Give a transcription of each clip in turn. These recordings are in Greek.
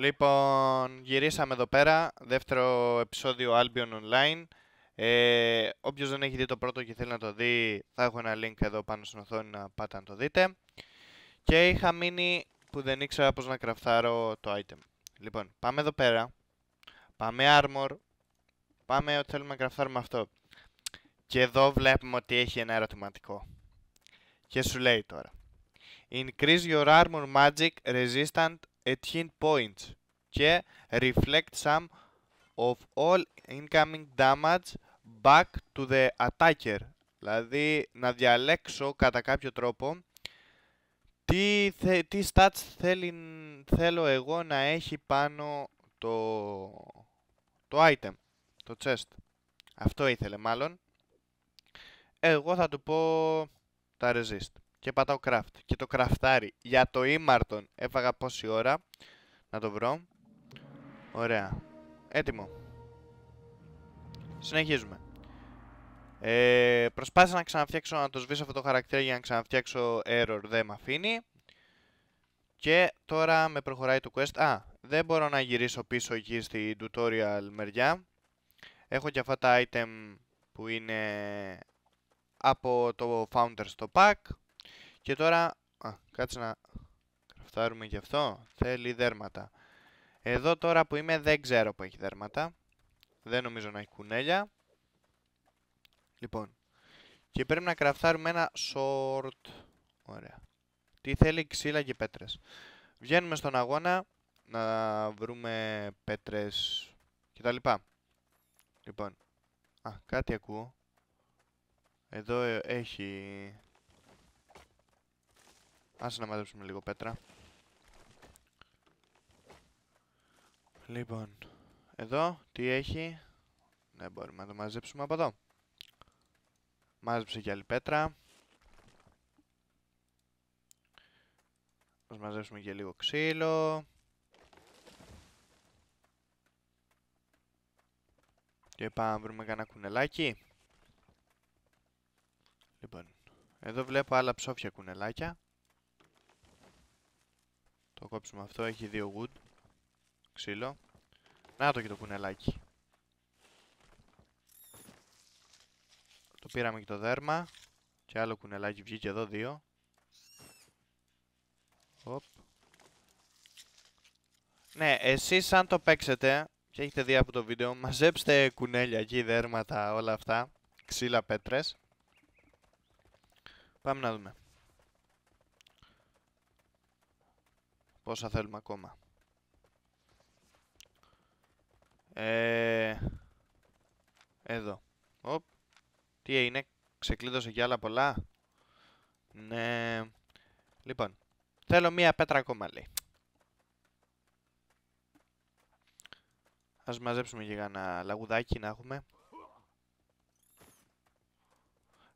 Λοιπόν, γυρίσαμε εδώ πέρα, δεύτερο επεισόδιο Albion Online. Ε, όποιος δεν έχει δει το πρώτο και θέλει να το δει, θα έχω ένα link εδώ πάνω στην οθόνη να πάτε να το δείτε. Και είχα μείνει που δεν ήξερα πώς να κραφτάρω το item. Λοιπόν, πάμε εδώ πέρα, πάμε armor, πάμε ότι θέλουμε να κραφτάρουμε αυτό. Και εδώ βλέπουμε ότι έχει ένα ερωτηματικό. Και σου λέει τώρα. Increase your armor magic resistant 18 points και reflect some of all incoming damage back to the attacker. Δηλαδή να διαλέξω κατά κάποιο τρόπο τι, θε, τι stats θέλει, θέλω εγώ να έχει πάνω το, το item, το chest. Αυτό ήθελε μάλλον. Εγώ θα του πω τα resist και πατάω craft και το κραφτάρι. Για το ήμαρτον έφαγα πόση ώρα. Να το βρω. Ωραία. Έτοιμο. Συνεχίζουμε. Ε, προσπάθησα να ξαναφτιάξω, να το σβήσω αυτό το χαρακτήρα για να ξαναφτιάξω error. Δεν με αφήνει. Και τώρα με προχωράει το quest. Α, δεν μπορώ να γυρίσω πίσω εκεί στη tutorial μεριά. Έχω και αυτά τα item που είναι από το Founders το pack. Και τώρα, α, κάτσε να κραφτάρουμε γι' αυτό. Θέλει δέρματα. Εδώ τώρα που είμαι δεν ξέρω που έχει δέρματα. Δεν νομίζω να έχει κουνέλια. Λοιπόν. Και πρέπει να κραφτάρουμε ένα short. Ωραία. Τι θέλει ξύλα και πέτρες. Βγαίνουμε στον αγώνα να βρούμε πέτρες και τα λοιπά. Λοιπόν. Α, κάτι ακούω. Εδώ ε, έχει Ας να μαζέψουμε λίγο πέτρα. Λοιπόν, εδώ τι έχει. Ναι, μπορούμε να το μαζέψουμε από εδώ. Μάζεψε και άλλη πέτρα. Ας μαζέψουμε και λίγο ξύλο. Και πάμε να βρούμε κανένα κουνελάκι. Λοιπόν, εδώ βλέπω άλλα ψόφια κουνελάκια. Το κόψουμε αυτό, έχει δύο wood. Ξύλο. Να το και το κουνελάκι. Το πήραμε και το δέρμα. Και άλλο κουνελάκι βγήκε εδώ, δύο. Οπ. Ναι, εσείς αν το παίξετε και έχετε δει από το βίντεο, μαζέψτε κουνέλια εκεί, δέρματα, όλα αυτά. Ξύλα πέτρες. Πάμε να δούμε. Πόσα θέλουμε ακόμα. Ε, εδώ. Οπ. Τι είναι ξεκλείδωσε για άλλα πολλά. Ναι. Λοιπόν, θέλω μία πέτρα ακόμα, λέει. Ας μαζέψουμε για ένα λαγουδάκι να έχουμε.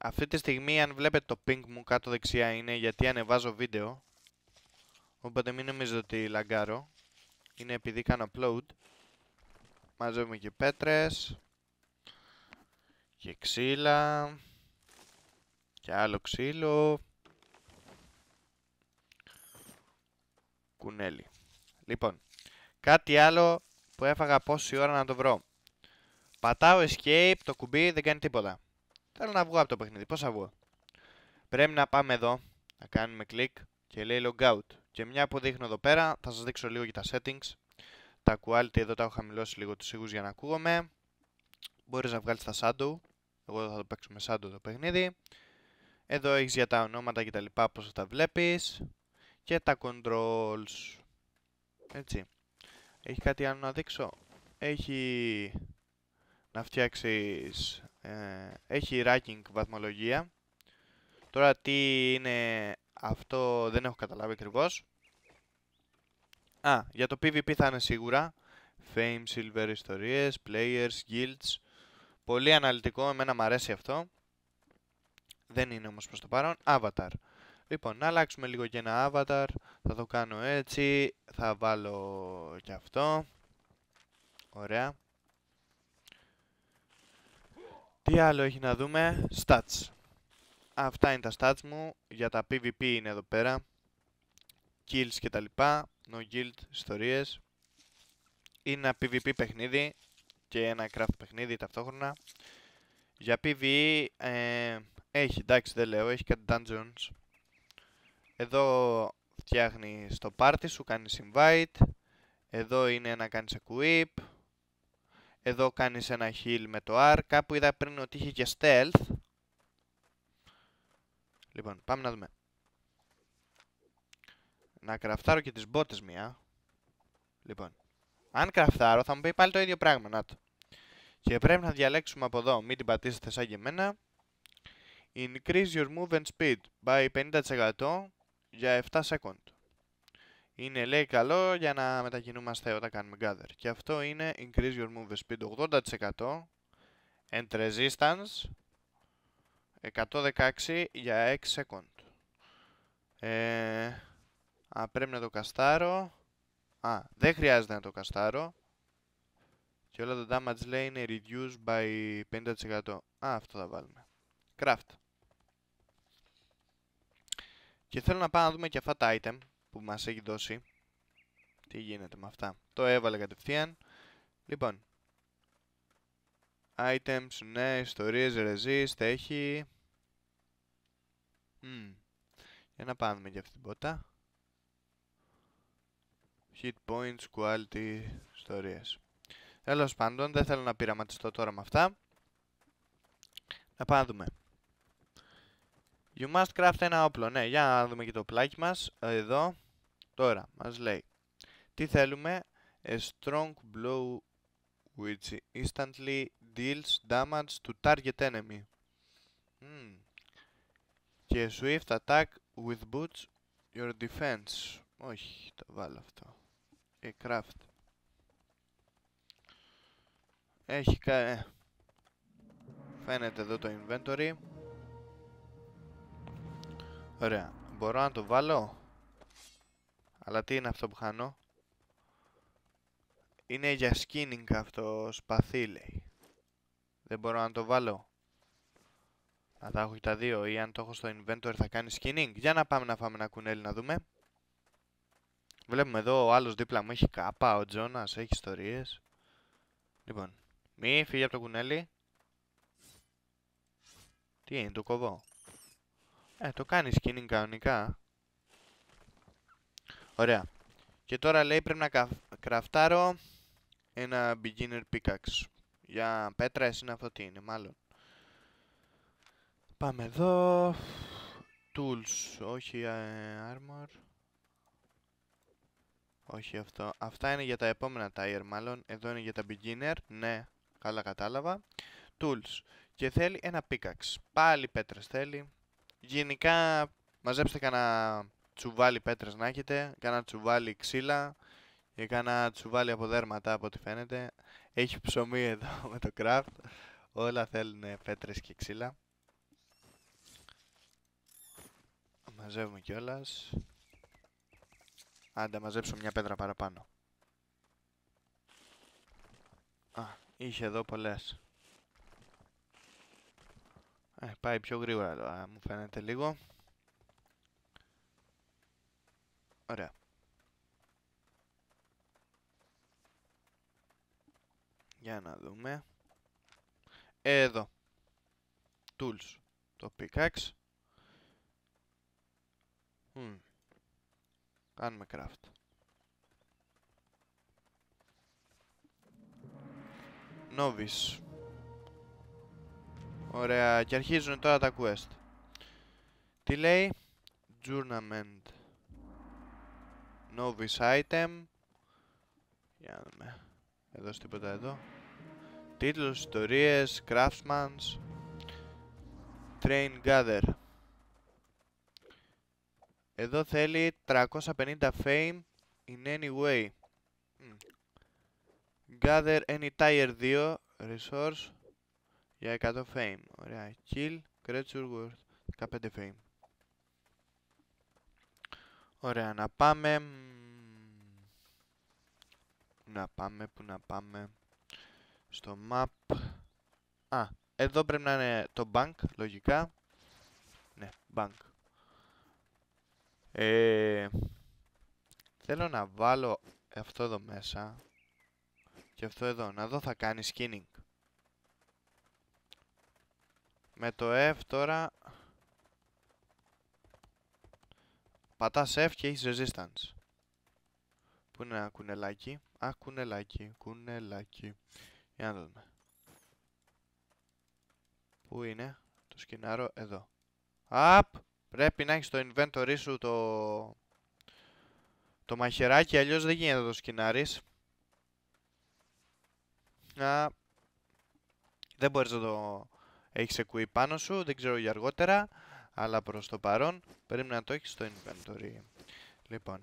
Αυτή τη στιγμή, αν βλέπετε το ping μου κάτω δεξιά είναι γιατί ανεβάζω βίντεο Οπότε μην νομίζω ότι λαγκάρω. Είναι επειδή κάνω upload. Μαζεύουμε και πέτρες. Και ξύλα. Και άλλο ξύλο. Κουνέλι. Λοιπόν, κάτι άλλο που έφαγα πόση ώρα να το βρω. Πατάω escape, το κουμπί δεν κάνει τίποτα. Θέλω να βγω από το παιχνίδι. Πώς θα βγω. Πρέπει να πάμε εδώ, να κάνουμε κλικ και λέει logout. Και μια που δείχνω εδώ πέρα, θα σας δείξω λίγο και τα settings. Τα quality εδώ τα έχω χαμηλώσει λίγο τους ήχους για να ακούγομαι. Μπορείς να βγάλεις τα shadow. Εγώ θα το παίξω με shadow το παιχνίδι. Εδώ έχεις για τα ονόματα και τα λοιπά πώς θα τα βλέπεις. Και τα controls. Έτσι. Έχει κάτι άλλο να δείξω. Έχει να φτιάξεις... Ε, έχει ranking βαθμολογία. Τώρα τι είναι αυτό δεν έχω καταλάβει ακριβώς. Α, για το PvP θα είναι σίγουρα. Fame, silver ιστορίες, players, guilds. Πολύ αναλυτικό, εμένα μου αρέσει αυτό. Δεν είναι όμως προς το παρόν. Avatar. Λοιπόν, να αλλάξουμε λίγο και ένα avatar. Θα το κάνω έτσι. Θα βάλω και αυτό. Ωραία. Τι άλλο έχει να δούμε. Stats. Αυτά είναι τα stats μου. Για τα PvP είναι εδώ πέρα. Kills και τα λοιπά. No guild ιστορίες. Είναι ένα PvP παιχνίδι και ένα craft παιχνίδι ταυτόχρονα. Για PvE ε, έχει, εντάξει δεν λέω, έχει και dungeons. Εδώ φτιάχνει το party σου, κάνεις invite. Εδώ είναι να κάνεις equip. Εδώ κάνεις ένα heal με το R. Κάπου είδα πριν ότι είχε και stealth. Λοιπόν, πάμε να δούμε. Να κραφτάρω και τις μπότες μία. Λοιπόν. Αν κραφτάρω θα μου πει πάλι το ίδιο πράγμα, να το. Και πρέπει να διαλέξουμε από εδώ, μην την πατήσετε σαν και εμένα. Increase your movement speed by 50% για 7 second. Είναι λέει καλό για να μετακινούμαστε όταν κάνουμε gather. Και αυτό είναι increase your move speed 80% and resistance 116 για 6 second. Ε, α, πρέπει να το καστάρω. Α, δεν χρειάζεται να το καστάρω. Και όλα τα damage λέει είναι reduce by 50%. Α, αυτό θα βάλουμε. Craft. Και θέλω να πάω να δούμε και αυτά τα item που μας έχει δώσει. Τι γίνεται με αυτά. Το έβαλε κατευθείαν. Λοιπόν. Items, ναι, ιστορίες, resist, έχει. Mm. Για να πάμε για αυτήν την πότα. Hit points, quality, ιστορίες. Τέλος πάντων, δεν θέλω να πειραματιστώ τώρα με αυτά. Να πάμε να δούμε. You must craft ένα όπλο. Ναι, για να δούμε και το πλάκι μας. Εδώ. Τώρα, μας λέει. Τι θέλουμε. A strong blow which instantly deals damage to target enemy. Mm. Και swift attack with boots your defense. Όχι, το βάλω αυτό. Και ε, craft. Έχει κα... Ε. Φαίνεται εδώ το inventory. Ωραία. Μπορώ να το βάλω. Αλλά τι είναι αυτό που χάνω. Είναι για skinning αυτό σπαθί λέει. Δεν μπορώ να το βάλω. Αν θα έχω και τα δύο ή αν το έχω στο inventor θα κάνει skinning. Για να πάμε να φάμε ένα κουνέλι να δούμε. Βλέπουμε εδώ ο άλλος δίπλα μου έχει κάπα, ο Τζόνας έχει ιστορίες. Λοιπόν, μη φύγει από το κουνέλι. Τι είναι, το κοβό. Ε, το κάνει skinning κανονικά. Ωραία. Και τώρα λέει πρέπει να κραφτάρω ένα beginner pickaxe. Για πέτρα εσύ είναι αυτό τι είναι μάλλον. Πάμε εδώ. Tools, όχι ε, armor. Όχι αυτό. Αυτά είναι για τα επόμενα tire μάλλον. Εδώ είναι για τα beginner. Ναι, καλά κατάλαβα. Tools. Και θέλει ένα pickaxe. Πάλι πέτρες θέλει. Γενικά μαζέψτε κανένα τσουβάλι πέτρες να έχετε. Κανένα τσουβάλι ξύλα. Ή κανένα τσουβάλι από δέρματα από ό,τι φαίνεται. Έχει ψωμί εδώ με το craft. Όλα θέλουν πέτρες και ξύλα. Μαζεύουμε κιόλας. Άντε, μαζέψω μια πέτρα παραπάνω. Α, είχε εδώ πολλές. Ε, πάει πιο γρήγορα εδώ, ε, μου φαίνεται λίγο. Ωραία. Για να δούμε. Ε, εδώ. Tools. Το pickaxe. Hmm. Κάνουμε craft. Novice. Ωραία, και αρχίζουν τώρα τα quest. Τι λέει? Journament. Novice item. Για να δούμε. Εδώ τίποτα εδώ. Τίτλος, ιστορίες, craftsmans. Train gather. Εδώ θέλει 350 fame in any way. Gather any tire 2 resource για 100 fame. Ωραία. Kill creature worth 15 fame. Ωραία. Να πάμε... Να πάμε, που να πάμε... Στο map... Α, εδώ πρέπει να είναι το bank, λογικά. Ναι, bank. Ε, θέλω να βάλω αυτό εδώ μέσα και αυτό εδώ. Να δω θα κάνει skinning. Με το F τώρα... Πατάς F και έχεις resistance. Πού είναι ένα κουνελάκι. Α, κουνελάκι, κουνελάκι. Για να δούμε. Πού είναι το σκηνάρο εδώ. Απ! Πρέπει να έχεις στο inventory σου το, το μαχαιράκι, αλλιώς δεν γίνεται το σκηνάρις. Δεν μπορείς να το έχεις εκούει πάνω σου, δεν ξέρω για αργότερα, αλλά προς το παρόν πρέπει να το έχεις στο inventory. Λοιπόν,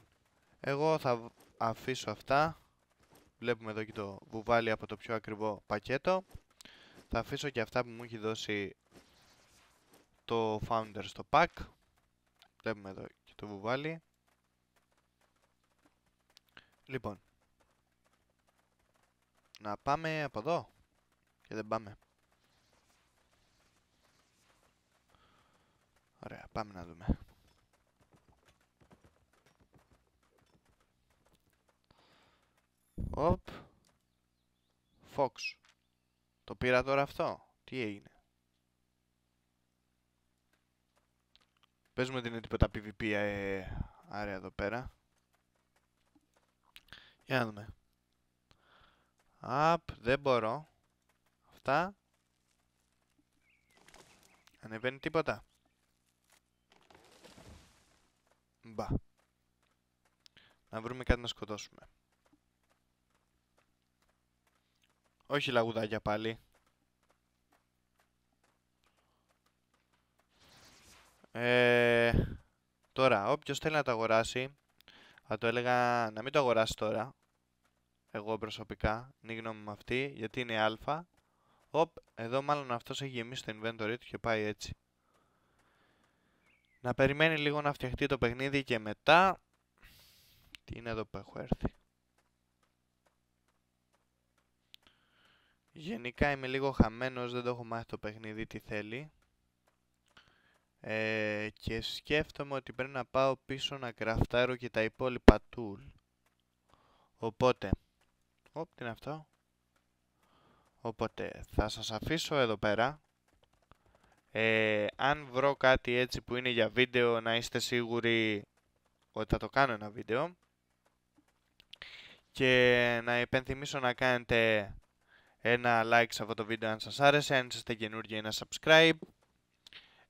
εγώ θα αφήσω αυτά. Βλέπουμε εδώ και το βουβάλι από το πιο ακριβό πακέτο. Θα αφήσω και αυτά που μου έχει δώσει το founder στο pack. Βλέπουμε εδώ και το βουβάλι. Λοιπόν. Να πάμε από εδώ. Και δεν πάμε. Ωραία, πάμε να δούμε. Οπ. Fox. Το πήρα τώρα αυτό. Τι έγινε. Παίζουμε την είναι τίποτα PvP ε, άρια εδώ πέρα. Για να δούμε. Απ, δεν μπορώ. Αυτά. Ανεβαίνει τίποτα. Μπα. Να βρούμε κάτι να σκοτώσουμε. Όχι λαγουδάκια πάλι. Ε, τώρα, όποιος θέλει να το αγοράσει, θα το έλεγα να μην το αγοράσει τώρα. Εγώ προσωπικά, είναι η γνώμη μου αυτή, γιατί είναι α. Οπ, εδώ μάλλον αυτός έχει γεμίσει το inventory του και πάει έτσι. Να περιμένει λίγο να φτιαχτεί το παιχνίδι και μετά... Τι είναι εδώ που έχω έρθει. Γενικά είμαι λίγο χαμένος, δεν το έχω μάθει το παιχνίδι τι θέλει ε, και σκέφτομαι ότι πρέπει να πάω πίσω να κραφτάρω και τα υπόλοιπα tool. Οπότε, οπ, τι είναι αυτό. Οπότε, θα σας αφήσω εδώ πέρα. Ε, αν βρω κάτι έτσι που είναι για βίντεο, να είστε σίγουροι ότι θα το κάνω ένα βίντεο. Και να υπενθυμίσω να κάνετε ένα like σε αυτό το βίντεο αν σας άρεσε, αν είστε καινούργιοι ένα subscribe.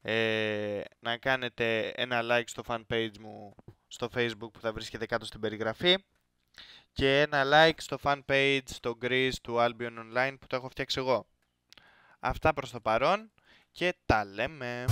Ε, να κάνετε ένα like στο fanpage μου στο facebook που θα βρίσκεται κάτω στην περιγραφή και ένα like στο fanpage στο Greece του Albion Online που το έχω φτιάξει εγώ. Αυτά προς το παρόν και τα λέμε.